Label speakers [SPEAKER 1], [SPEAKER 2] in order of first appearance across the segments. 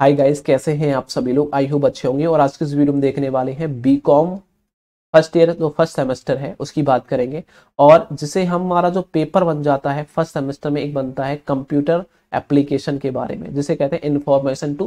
[SPEAKER 1] hi guys कैसे हैं आप सभी लोग आई होप अच्छे होंगे और आज के इस वीडियो में देखने वाले हैं बी कॉम फर्स्ट ईयर जो फर्स्ट सेमेस्टर है उसकी बात करेंगे और जिसे हमारा जो पेपर बन जाता है फर्स्ट सेमेस्टर में एक बनता है कंप्यूटर एप्लीकेशन के बारे में जिसे कहते हैं इन्फॉर्मेशन टू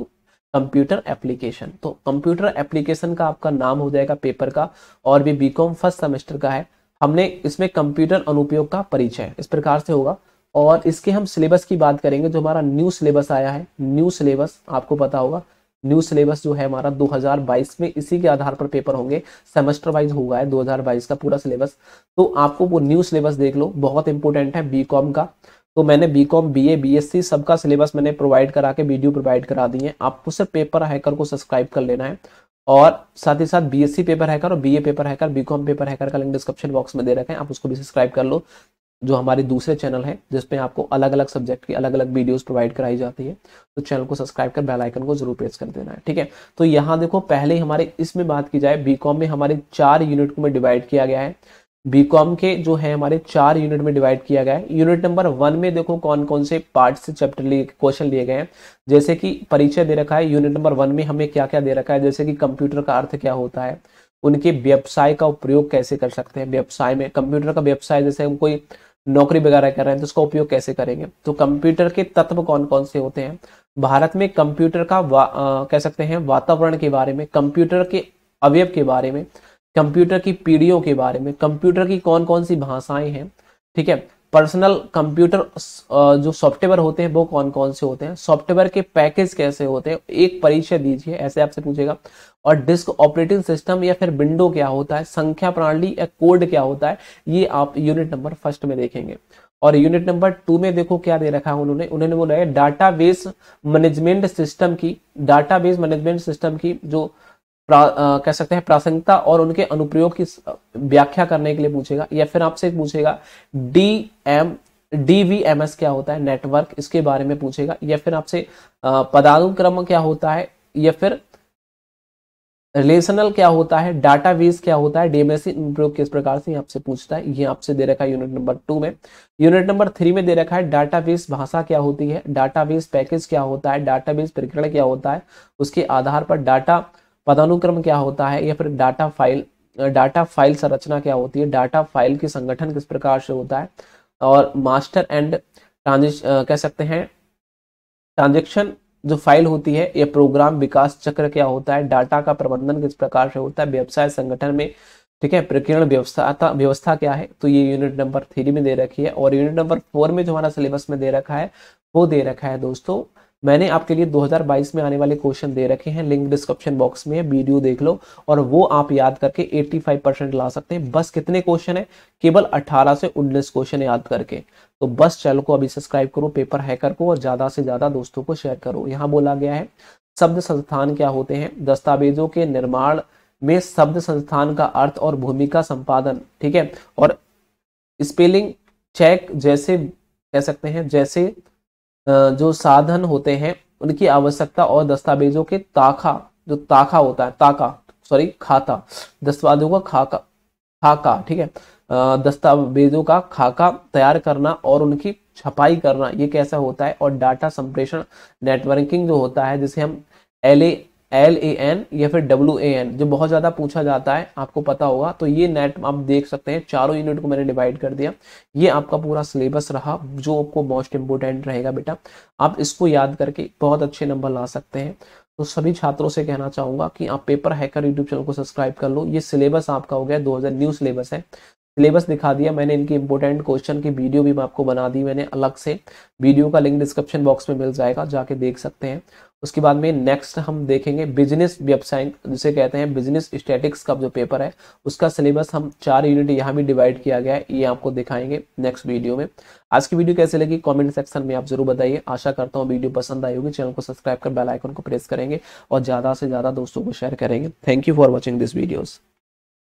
[SPEAKER 1] कंप्यूटर एप्लीकेशन तो कंप्यूटर एप्लीकेशन का आपका नाम हो जाएगा पेपर का और भी बी फर्स्ट सेमेस्टर का है हमने इसमें कंप्यूटर अनुपयोग का परिचय इस प्रकार से होगा और इसके हम सिलेबस की बात करेंगे जो हमारा न्यू सिलेबस आया है न्यू सिलेबस आपको पता होगा न्यू सिलेबस जो है हमारा 2022 में इसी के आधार पर पेपर होंगे सेमेस्टर वाइज होगा है 2022 का पूरा सिलेबस तो आपको वो न्यू सिलेबस देख लो बहुत इंपॉर्टेंट है बी का तो मैंने B com B A B S C सबका सिलेबस मैंने प्रोवाइड करा के वीडियो प्रोवाइड करा दी है आपको सिर्फ पेपर हैकर को सब्सक्राइब कर लेना है और साथ ही साथ बीएससी पेपर हैकर और BA paper hacker BCom paper hacker का लिंक डिस्क्रिप्शन बॉक्स में दे रखें आप उसको भी सब्सक्राइब कर लो जो हमारे दूसरे चैनल है जिसपे आपको अलग अलग सब्जेक्ट की अलग अलग वीडियोस प्रोवाइड कराई जाती है तो चैनल को सब्सक्राइब कर बेल आइकन को जरूर प्रेस कर देना है ठीक है तो यहाँ देखो पहले हमारे इसमें बात की जाए बीकॉम में हमारे चार यूनिट में डिवाइड किया गया है बीकॉम के जो है हमारे चार यूनिट में डिवाइड किया गया है यूनिट नंबर वन में देखो कौन कौन से पार्ट से चैप्टर लिए क्वेश्चन लिए गए हैं जैसे कि परिचय दे रखा है यूनिट नंबर वन में हमें क्या क्या दे रखा है जैसे कि कंप्यूटर का अर्थ क्या होता है उनके व्यवसाय का उपयोग कैसे कर सकते हैं व्यवसाय में कंप्यूटर का व्यवसाय जैसे हम कोई नौकरी वगैरह कर रहे हैं तो उसका उपयोग कैसे करेंगे तो कंप्यूटर के तत्व कौन कौन से होते हैं भारत में कंप्यूटर का आ, कह सकते हैं वातावरण के बारे में कंप्यूटर के अवयव के बारे में कंप्यूटर की पीढ़ियों के बारे में कंप्यूटर की कौन कौन सी भाषाएं हैं ठीक है पर्सनल कंप्यूटर uh, जो सॉफ्टवेयर होते हैं वो कौन कौन से होते हैं सॉफ्टवेयर के पैकेज कैसे होते हैं एक परीक्षा दीजिए ऐसे आपसे पूछेगा और डिस्क ऑपरेटिंग सिस्टम या फिर विंडो क्या होता है संख्या प्रणाली या कोड क्या होता है ये आप यूनिट नंबर फर्स्ट में देखेंगे और यूनिट नंबर टू में देखो क्या दे रखा है उन्होंने उन्होंने बोला है डाटा मैनेजमेंट सिस्टम की डाटा मैनेजमेंट सिस्टम की जो आ, कह सकते हैं प्रासंगिकता और उनके अनुप्रयोग की व्याख्या करने के लिए पूछेगा या फिर आपसे पूछेगा डी एम डीवीएमएस क्या होता है नेटवर्क इसके बारे में पूछेगा या फिर आपसे पदानुक्रम क्या होता है या फिर रिलेशनल क्या होता है डाटा बेस क्या होता है डीएमएससी अनुप्रयोग किस प्रकार से आपसे पूछता है ये आपसे दे रखा है यूनिट नंबर टू में यूनिट नंबर थ्री में दे रखा है डाटा बेस भाषा क्या होती है डाटा बेस पैकेज क्या होता है डाटा बेस प्रकरण क्या होता है उसके आधार पर डाटा पदानुक्रम क्या होता है या फिर डाटा फाइल डाटा फाइल संरचना क्या होती है डाटा फाइल की संगठन किस प्रकार से होता है और मास्टर एंड ट्रांजिश कह सकते हैं ट्रांजेक्शन जो फाइल होती है या प्रोग्राम विकास चक्र क्या होता है डाटा का प्रबंधन किस प्रकार से होता है व्यवसाय संगठन में ठीक है प्रकीर्ण व्यवस्था व्यवस्था क्या है तो ये यूनिट नंबर थ्री में दे रखी है और यूनिट नंबर फोर में जो हमारा सिलेबस में दे रखा है वो दे रखा है दोस्तों मैंने आपके लिए 2022 में आने वाले क्वेश्चन दे रखे हैं लिंक डिस्क्रिप्शन बॉक्स में वीडियो देख लो और वो आप याद करके 85 परसेंट ला सकते हैं बस कितने क्वेश्चन है केवल 18 से 19 क्वेश्चन याद करके तो बस चैनल को अभी सब्सक्राइब करो पेपर हैकर को और ज़्यादा से ज़्यादा दोस्तों को शेयर करो यहाँ बोला गया है शब्द संस्थान क्या होते हैं दस्तावेजों के निर्माण में शब्द संस्थान का अर्थ और भूमिका संपादन ठीक है और स्पेलिंग चेक जैसे कह सकते हैं जैसे जो साधन होते हैं उनकी आवश्यकता और दस्तावेजों के ताखा जो ताखा होता है ताका सॉरी खाता दस्तावेजों का खाका खाका ठीक है दस्तावेजों का खाका तैयार करना और उनकी छपाई करना ये कैसा होता है और डाटा संप्रेषण नेटवर्किंग जो होता है जिसे हम L A L A N या फिर डब्ल्यू ए एन जो बहुत ज़्यादा पूछा जाता है आपको पता होगा तो ये नेट आप देख सकते हैं चारों यूनिट को मैंने डिवाइड कर दिया ये आपका पूरा सिलेबस रहा जो आपको मोस्ट इम्पोर्टेंट रहेगा बेटा आप इसको याद करके बहुत अच्छे नंबर ला सकते हैं तो सभी छात्रों से कहना चाहूंगा कि आप पेपर हैकर यूट्यूब चैनल को सब्सक्राइब कर लो ये सिलेबस आपका हो गया दो न्यू सिलेबस है सिलेबस दिखा दिया मैंने इनके इंपॉर्टेंट क्वेश्चन की वीडियो भी मैं आपको बना दी मैंने अलग से वीडियो का लिंक डिस्क्रिप्शन बॉक्स में मिल जाएगा जाके देख सकते हैं उसके बाद में नेक्स्ट हम देखेंगे बिजनेस व्यवसाय जिसे कहते हैं बिजनेस स्टेटिक्स का जो पेपर है उसका सिलेबस हम चार यूनिट यहाँ भी डिवाइड किया गया है ये आपको दिखाएंगे नेक्स्ट वीडियो में आज की वीडियो कैसे लगी कमेंट सेक्शन में आप जरूर बताइए आशा करता हूँ वीडियो पसंद आई होगी चैनल को सब्सक्राइब कर बेलाइकन को प्रेस करेंगे और ज़्यादा से ज़्यादा दोस्तों को शेयर करेंगे thank you for watching this videos